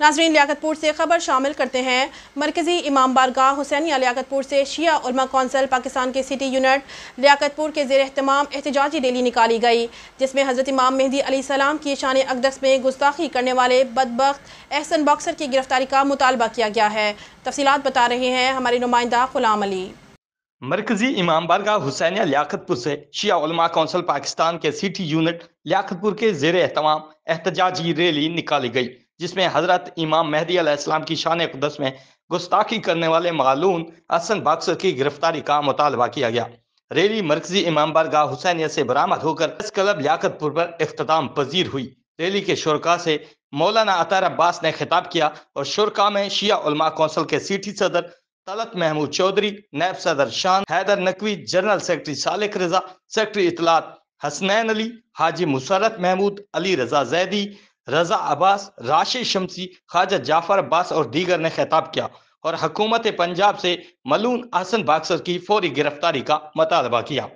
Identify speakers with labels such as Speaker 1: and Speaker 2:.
Speaker 1: नाजरीन लियाकतपुर से खबर शामिल करते हैं मरकज़ी इमाम बारगाह हुसैन या लियाकतपुर से शिया उलमा कौंसल पाकिस्तान के सिटी यूनिट लियाकतपुर के जेर अहतमाम एहतजाजी रैली निकाली गई जिसमें हज़रत इमाम मेहदी अली सलाम की शान अकदस में गुस्ताखी करने वाले बदबक एहसन बॉक्सर की गिरफ्तारी का मुतालबा किया गया है तफसीत बता रहे हैं हमारे नुमाइंदा गुलाम अली
Speaker 2: मरकजी इमाम बारगाह हुसैनिया लियाकतपुर से शिया उलमा कौंसल पाकिस्तान के सिटी यूनिट लियाकतपुर के जेर अहतमाम एहतजाजी रैली निकाली गई जिसमें हजरत इमाम महदी अलैहिस्सलाम की शान कुदस में गुस्ताखी करने वाले मालून असन बाक्सर की गिरफ्तारी का मुतालबा किया गया रैली मरकजी इमाम बारगा हुसैनिया से बरामद होकर प्रेस क्लब लियाकतपुर पर अख्ताम पजीर हुई रैली के शुरा से मौलाना अतार अब्बास ने खिताब किया और शुरा में शिया उलमा कौंसल के सीटी सदर तलत महमूद चौधरी नैब सदर Shan Haider Naqvi general secretary Salik Raza secretary इतलात हसनैन अली हाजी मुसरत महमूद अली रजा जैदी रजा अब्बास राशि शमसी ख्वाजा जाफर अब्बास और दीगर ने खिताब किया और हकूमत पंजाब से मलून अहसन बाक्सर की फौरी गिरफ्तारी का मतालबा किया